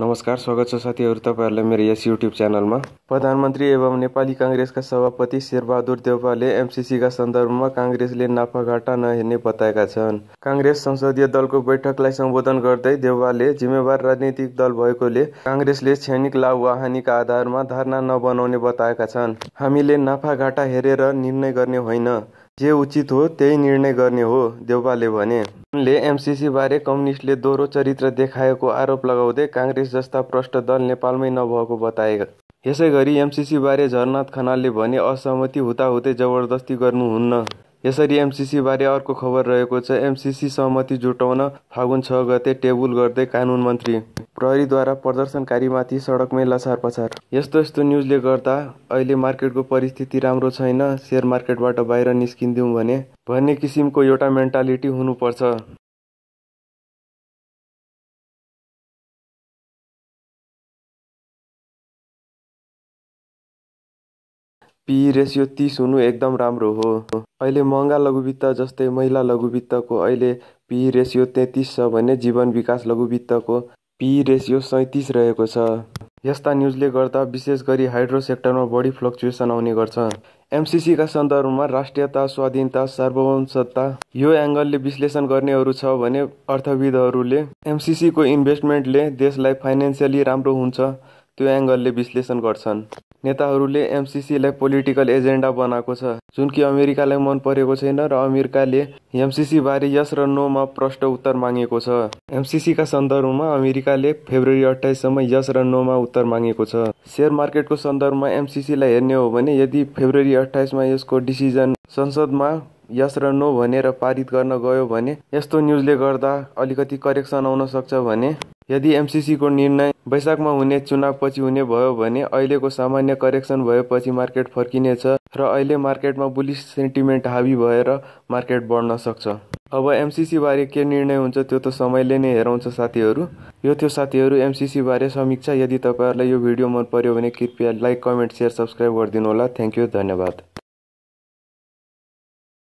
नमस्कार स्वागत छ साथीहरू तपाईँहरूलाई मेरो यस युट्युब च्यानलमा प्रधानमन्त्री एवं नेपाली काङ्ग्रेसका सभापति शेरबहादुर देवालले एमसिसीका सन्दर्भमा काङ्ग्रेसले नाफाघाटा नहेर्ने बताएका छन् काङ्ग्रेस संसदीय दलको बैठकलाई सम्बोधन गर्दै देउवाले जिम्मेवार राजनीतिक दल भएकोले काङ्ग्रेसले क्षणिक लाभ वा हानिका आधारमा धारणा नबनाउने बताएका छन् हामीले नाफाघाटा हेरेर निर्णय गर्ने होइन जे उचित हो त्यही निर्णय गर्ने हो देउपाले भने। उनले एमसिसीबारे कम्युनिस्टले दोहोरो चरित्र देखाएको आरोप लगाउँदै काङ्ग्रेस जस्ता प्रष्ट दल नेपालमै नभएको बताए। यसैगरी एमसिसीबारे झरनाथ खनालले भने असहमति हुँदाहुँदै जबरजस्ती गर्नुहुन्न। यसरी एमसिसीबारे अर्को खबर रहेको छ एमसिसी सहमति जुटाउन फागुन छ गते टेबुल गर्दै कानुन मन्त्री प्रहरीद्वारा प्रदर्शनकारीमाथि सडकमै लसार पछार यस्तो यस्तो न्युजले गर्दा अहिले मार्केटको परिस्थिति राम्रो छैन सेयर मार्केटबाट बाहिर निस्किदिउँ भने भन्ने किसिमको एउटा मेन्टालिटी हुनुपर्छ पी रेसियो तिस हुनु एकदम राम्रो हो अहिले महँगा लघुवित्त जस्तै महिला लघुवित्तको अहिले पी रेसियो तेत्तिस छ भने जीवन विकास लघुवित्तको पी रेसियो सैँतिस रहेको छ यस्ता न्युजले गर्दा विशेष गरी हाइड्रो सेक्टरमा बढी फ्लक्चुएसन आउने गर्छ एमसिसीका सन्दर्भमा राष्ट्रियता स्वाधीनता सार्वभौमसत्ता यो एङ्गलले विश्लेषण गर्नेहरू छ भने अर्थविदहरूले एमसिसीको इन्भेस्टमेन्टले देशलाई फाइनेन्सियली राम्रो हुन्छ त्यो एङ्गलले विश्लेषण गर्छन् नेताहरूले एमसिसीलाई पोलिटिकल एजेन्डा बनाएको छ जुन कि अमेरिकालाई मन परेको छैन र अमेरिकाले एमसिसीबारे यस र नोमा प्रष्ट उत्तर मागेको छ एमसिसीका सन्दर्भमा अमेरिकाले फेब्रुअरी अठाइससम्म यस र नोमा उत्तर मागेको छ सेयर मार्केटको सन्दर्भमा एमसिसीलाई हेर्ने हो भने यदि फेब्रुअरी अठाइसमा यसको डिसिजन संसदमा यस र नो भनेर पारित गर्न गयो भने यस्तो न्युजले गर्दा अलिकति करेक्सन आउन सक्छ भने यदि एमसिसीको निर्णय वैशाखमा हुने चुनावपछि हुने भयो भने अहिलेको सामान्य करेक्सन भएपछि मार्केट फर्किनेछ र अहिले मार्केटमा बुलिस सेन्टिमेन्ट हावी भएर मार्केट बढ्न सक्छ अब बारे के निर्णय हुन्छ त्यो त समयले नै हेराउँछ साथीहरू यो थियो साथीहरू बारे समीक्षा यदि तपाईँहरूलाई यो भिडियो मन पर्यो भने कृपया लाइक कमेन्ट सेयर सब्सक्राइब गरिदिनु होला थ्याङ्क यू धन्यवाद